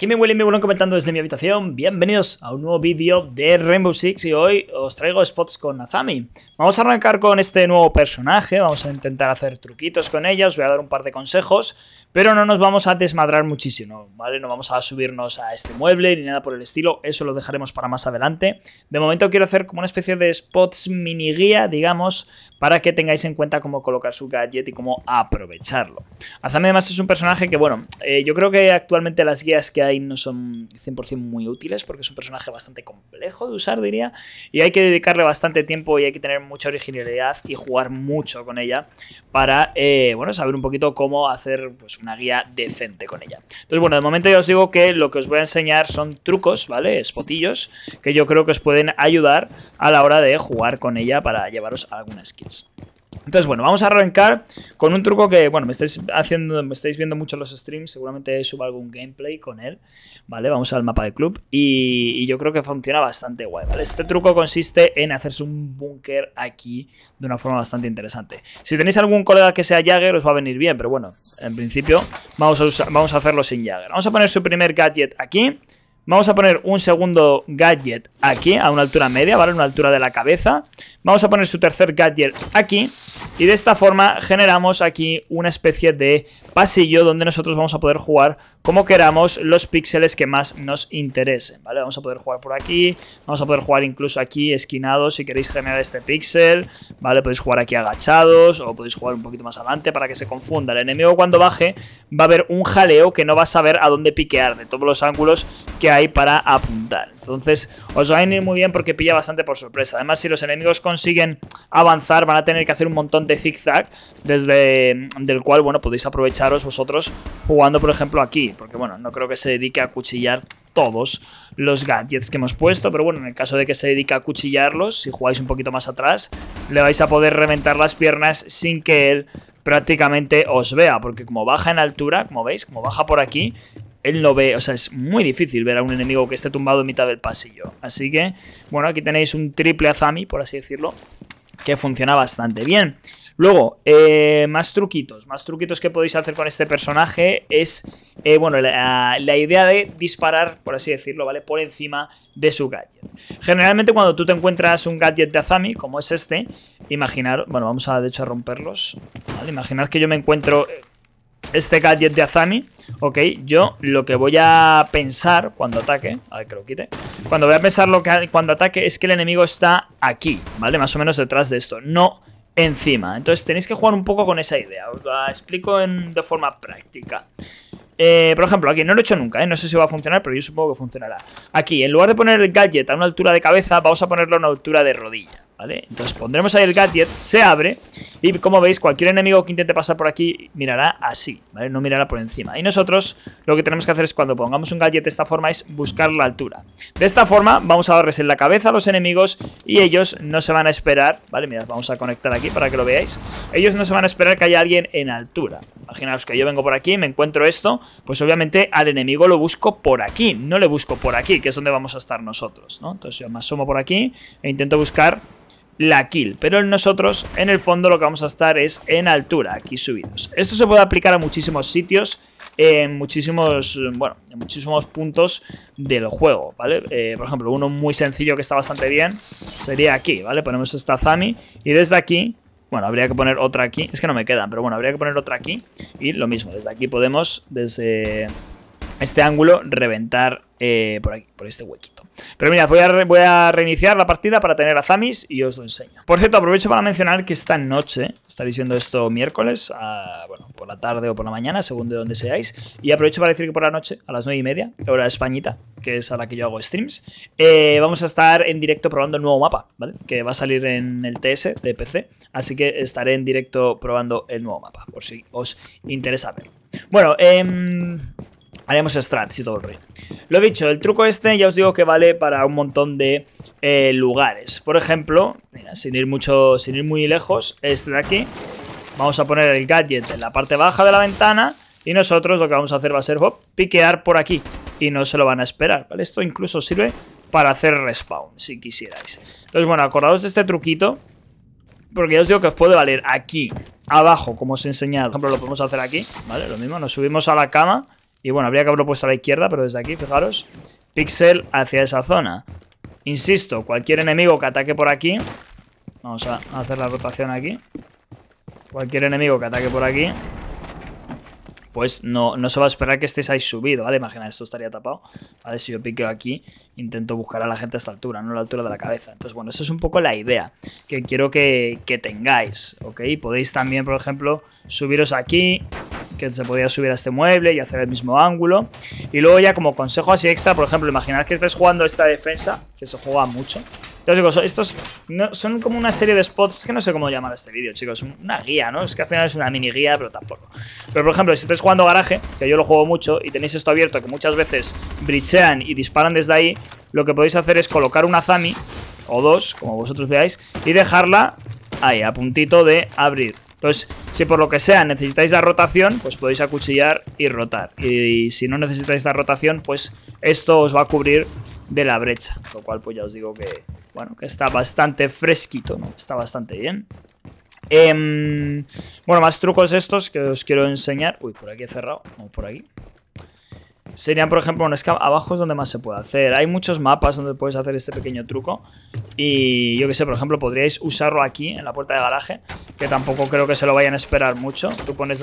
Aquí me huele me comentando desde mi habitación. Bienvenidos a un nuevo vídeo de Rainbow Six y hoy os traigo spots con Azami. Vamos a arrancar con este nuevo personaje, vamos a intentar hacer truquitos con ella, os voy a dar un par de consejos, pero no nos vamos a desmadrar muchísimo, ¿vale? No vamos a subirnos a este mueble ni nada por el estilo, eso lo dejaremos para más adelante. De momento quiero hacer como una especie de spots mini guía, digamos, para que tengáis en cuenta cómo colocar su gadget y cómo aprovecharlo. Azami además es un personaje que, bueno, eh, yo creo que actualmente las guías que hay no son 100% muy útiles porque es un personaje bastante complejo de usar, diría, y hay que dedicarle bastante tiempo y hay que tener mucha originalidad y jugar mucho con ella para, eh, bueno, saber un poquito cómo hacer pues, una guía decente con ella. Entonces, bueno, de momento ya os digo que lo que os voy a enseñar son trucos, ¿vale? Espotillos que yo creo que os pueden ayudar a la hora de jugar con ella para llevaros algunas skills. Entonces, bueno, vamos a arrancar con un truco que, bueno, me estáis haciendo, me estáis viendo mucho los streams, seguramente suba algún gameplay con él, ¿vale? Vamos al mapa del club y, yo creo que funciona bastante guay, Este truco consiste en hacerse un búnker aquí de una forma bastante interesante. Si tenéis algún colega que sea Jagger os va a venir bien, pero bueno, en principio vamos a, vamos a hacerlo sin Jagger. Vamos a poner su primer gadget aquí, Vamos a poner un segundo gadget aquí, a una altura media, ¿vale? Una altura de la cabeza. Vamos a poner su tercer gadget aquí. Y de esta forma generamos aquí una especie de pasillo donde nosotros vamos a poder jugar como queramos los píxeles que más nos interesen, ¿vale? Vamos a poder jugar por aquí, vamos a poder jugar incluso aquí esquinados si queréis generar este píxel, ¿vale? Podéis jugar aquí agachados o podéis jugar un poquito más adelante para que se confunda. El enemigo cuando baje va a haber un jaleo que no va a saber a dónde piquear de todos los ángulos que hay para apuntar. Entonces, os va a venir muy bien porque pilla bastante por sorpresa. Además, si los enemigos consiguen avanzar, van a tener que hacer un montón de zigzag, desde mm, del cual, bueno, podéis aprovecharos vosotros jugando, por ejemplo, aquí. Porque, bueno, no creo que se dedique a cuchillar todos los gadgets que hemos puesto, pero bueno, en el caso de que se dedique a cuchillarlos, si jugáis un poquito más atrás, le vais a poder reventar las piernas sin que él prácticamente os vea, porque como baja en altura, como veis, como baja por aquí, él no ve, o sea, es muy difícil ver a un enemigo que esté tumbado en mitad del pasillo. Así que, bueno, aquí tenéis un triple Azami, por así decirlo, que funciona bastante bien. Luego, eh, más truquitos, más truquitos que podéis hacer con este personaje es, eh, bueno, la, idea de disparar, por así decirlo, ¿vale? Por encima de su gadget. Generalmente cuando tú te encuentras un gadget de Azami, como es este, imaginar, bueno, vamos a de hecho a romperlos, ¿vale? imaginar que yo me encuentro este gadget de Azami, ok, yo lo que voy a pensar cuando ataque, a ver que lo quite, cuando voy a pensar lo que cuando ataque es que el enemigo está aquí, ¿vale? Más o menos detrás de esto, no encima. Entonces tenéis que jugar un poco con esa idea, os la explico en, de forma práctica. Eh, por ejemplo, aquí no lo he hecho nunca, ¿eh? no sé si va a funcionar, pero yo supongo que funcionará. Aquí, en lugar de poner el gadget a una altura de cabeza, vamos a ponerlo a una altura de rodilla. Entonces pondremos ahí el gadget, se abre y como veis cualquier enemigo que intente pasar por aquí mirará así, No mirará por encima. Y nosotros lo que tenemos que hacer es cuando pongamos un gadget de esta forma es buscar la altura. De esta forma vamos a darles en la cabeza a los enemigos y ellos no se van a esperar, ¿vale? Mirad, vamos a conectar aquí para que lo veáis. Ellos no se van a esperar que haya alguien en altura. Imaginaos que yo vengo por aquí, me encuentro esto, pues obviamente al enemigo lo busco por aquí, no le busco por aquí, que es donde vamos a estar nosotros, Entonces yo me asomo por aquí e intento buscar la kill. Pero nosotros, en el fondo, lo que vamos a estar es en altura, aquí subidos. Esto se puede aplicar a muchísimos sitios, en muchísimos, bueno, en muchísimos puntos del juego, ¿vale? Eh, por ejemplo, uno muy sencillo que está bastante bien sería aquí, ¿vale? Ponemos esta Zami y desde aquí bueno, habría que poner otra aquí. Es que no me quedan, pero bueno, habría que poner otra aquí. Y lo mismo, desde aquí podemos, desde este ángulo, reventar eh, por aquí, por este huequito. Pero mirad, voy a, voy a reiniciar la partida para tener a Zamis y os lo enseño. Por cierto, aprovecho para mencionar que esta noche, estaréis viendo esto miércoles, bueno, por la tarde o por la mañana, según de donde seáis, y aprovecho para decir que por la noche, a las 9 y media, hora Españita, que es a la que yo hago streams, eh, vamos a estar en directo probando el nuevo mapa, ¿vale? Que va a salir en el TS de PC, así que estaré en directo probando el nuevo mapa, por si os interesa verlo. Bueno, eh haremos strats y todo el rey. Lo dicho, el truco este ya os digo que vale para un montón de eh, lugares. Por ejemplo, sin ir mucho, sin ir muy lejos, este de aquí. Vamos a poner el gadget en la parte baja de la ventana y nosotros lo que vamos a hacer va a ser piquear por aquí y no se lo van a esperar, ¿vale? Esto incluso sirve para hacer respawn, si quisierais. Entonces, bueno, acordaos de este truquito porque ya os digo que os puede valer aquí, abajo, como os he enseñado. Por ejemplo, lo podemos hacer aquí, ¿vale? Lo mismo, nos subimos a la cama y bueno, habría que haberlo puesto a la izquierda, pero desde aquí, fijaros. Pixel hacia esa zona. Insisto, cualquier enemigo que ataque por aquí... Vamos a hacer la rotación aquí. Cualquier enemigo que ataque por aquí... Pues no, no se va a esperar que estéis ahí subido, ¿vale? Imagina, esto estaría tapado, ¿vale? Si yo piqueo aquí, intento buscar a la gente a esta altura, no a la altura de la cabeza. Entonces, bueno, esa es un poco la idea que quiero que, que tengáis, ¿ok? Podéis también, por ejemplo, subiros aquí que se podía subir a este mueble y hacer el mismo ángulo. Y luego ya como consejo así extra, por ejemplo, imaginad que estés jugando esta defensa, que se juega mucho. Yo estos son como una serie de spots, es que no sé cómo llamar a este vídeo, chicos, una guía, ¿no? Es que al final es una mini guía, pero tampoco. Pero por ejemplo, si estáis jugando garaje, que yo lo juego mucho, y tenéis esto abierto, que muchas veces brichean y disparan desde ahí, lo que podéis hacer es colocar una Zami, o dos, como vosotros veáis, y dejarla ahí, a puntito de abrir. Entonces, si por lo que sea necesitáis la rotación, pues podéis acuchillar y rotar. Y, si no necesitáis la rotación, pues esto os va a cubrir de la brecha. Lo cual, pues ya os digo que, bueno, que está bastante fresquito, ¿no? Está bastante bien. Em, bueno, más trucos estos que os quiero enseñar. Uy, por aquí he cerrado. No, por aquí serían, por ejemplo, un escape. abajo es donde más se puede hacer. Hay muchos mapas donde puedes hacer este pequeño truco. Y yo que sé, por ejemplo, podríais usarlo aquí, en la puerta de garaje, que tampoco creo que se lo vayan a esperar mucho. Tú pones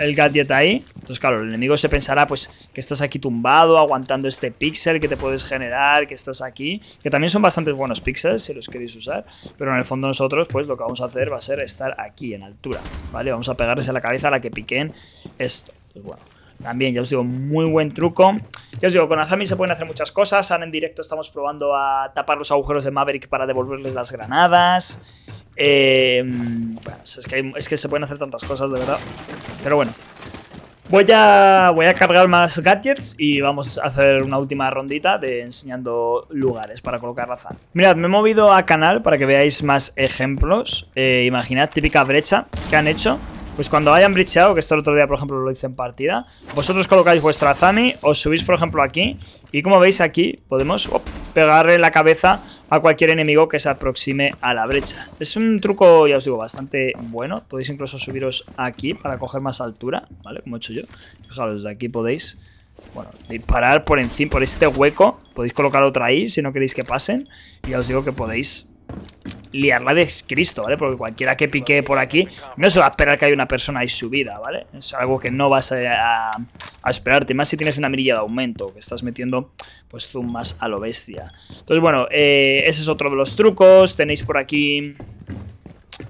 el gadget ahí. Entonces, claro, el enemigo se pensará, pues, que estás aquí tumbado, aguantando este pixel que te puedes generar, que estás aquí. Que también son bastantes buenos pixels, si los queréis usar. Pero en el fondo nosotros, pues, lo que vamos a hacer va a ser estar aquí, en altura, ¿vale? Vamos a pegarles a la cabeza a la que piquen esto. Pues bueno, también, ya os digo, muy buen truco. Ya os digo, con Azami se pueden hacer muchas cosas. Ahora en directo estamos probando a tapar los agujeros de Maverick para devolverles las granadas. Em, bueno, es que, se pueden hacer tantas cosas, de verdad. Pero bueno. Voy a, voy a cargar más gadgets y vamos a hacer una última rondita de enseñando lugares para colocar la zan Mirad, me he movido a canal para que veáis más ejemplos. Eh, imaginad, típica brecha que han hecho. Pues cuando hayan bricheado, que esto el otro día, por ejemplo, lo hice en partida, vosotros colocáis vuestra zani, os subís, por ejemplo, aquí, y como veis aquí, podemos pegarle la cabeza a cualquier enemigo que se aproxime a la brecha. Es un truco, ya os digo, bastante bueno. Podéis incluso subiros aquí para coger más altura, ¿vale? Como he hecho yo. Fijaros, de aquí podéis, bueno, disparar por encima, por este hueco. Podéis colocar otra ahí si no queréis que pasen. Y ya os digo que podéis liarla de Cristo, ¿vale? Porque cualquiera que pique por aquí no se va a esperar que haya una persona ahí subida, ¿vale? Es algo que no vas a, esperarte, más si tienes una mirilla de aumento, que estás metiendo pues zoom más a lo bestia. Entonces, bueno, eh, ese es otro de los trucos. Tenéis por aquí...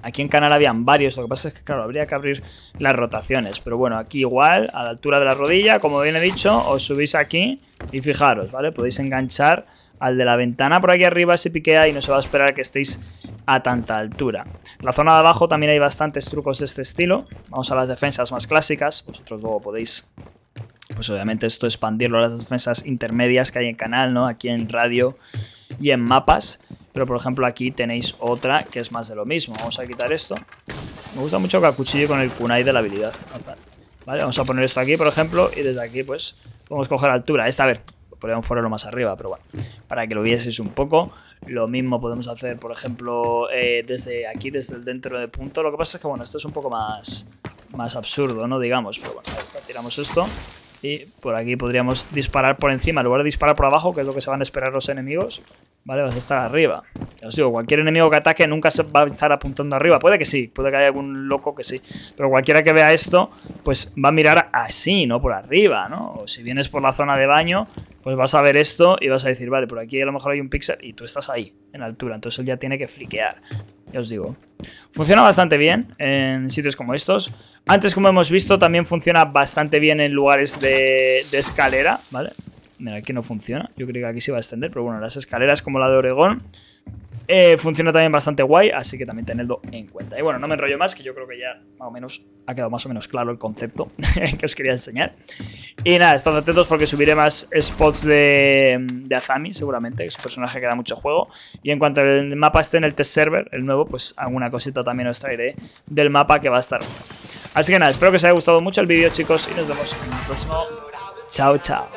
Aquí en canal habían varios, lo que pasa es que, claro, habría que abrir las rotaciones. Pero bueno, aquí igual, a la altura de la rodilla, como bien he dicho, os subís aquí y fijaros, ¿vale? Podéis enganchar al de la ventana por aquí arriba, si piquea y no se va a esperar que estéis a tanta altura. la zona de abajo también hay bastantes trucos de este estilo. Vamos a las defensas más clásicas. Vosotros luego podéis, pues obviamente esto expandirlo a las defensas intermedias que hay en canal, ¿no? Aquí en radio y en mapas. Pero por ejemplo aquí tenéis otra que es más de lo mismo. Vamos a quitar esto. Me gusta mucho que acuchille con el kunai de la habilidad. Vale, vamos a poner esto aquí, por ejemplo, y desde aquí pues podemos coger altura. Esta, a ver, fuera lo más arriba, pero bueno, para que lo vieseis un poco. Lo mismo podemos hacer, por ejemplo, eh, desde aquí, desde el dentro del punto. Lo que pasa es que, bueno, esto es un poco más, más absurdo, ¿no? Digamos, pero bueno, ahí está, tiramos esto. Y por aquí podríamos disparar por encima, en lugar de disparar por abajo, que es lo que se van a esperar los enemigos. Vale, vas a estar arriba. Ya os digo, cualquier enemigo que ataque nunca se va a estar apuntando arriba. Puede que sí, puede que haya algún loco que sí. Pero cualquiera que vea esto, pues va a mirar así, no por arriba, ¿no? O si vienes por la zona de baño, pues vas a ver esto y vas a decir, vale, por aquí a lo mejor hay un pixel y tú estás ahí, en altura. Entonces él ya tiene que fliquear, ya os digo. Funciona bastante bien en sitios como estos. Antes, como hemos visto, también funciona bastante bien en lugares de, escalera, ¿vale? vale Mira, aquí no funciona. Yo creo que aquí se va a extender, pero bueno, las escaleras como la de Oregón eh, funciona también bastante guay, así que también tenedlo en cuenta. Y bueno, no me enrollo más, que yo creo que ya más o menos ha quedado más o menos claro el concepto que os quería enseñar. Y nada, estad atentos porque subiré más spots de, de Azami, seguramente, es un personaje que da mucho juego. Y en cuanto el mapa esté en el test server, el nuevo, pues alguna cosita también os traeré del mapa que va a estar. Así que nada, espero que os haya gustado mucho el vídeo, chicos, y nos vemos en el próximo. Chao, chao.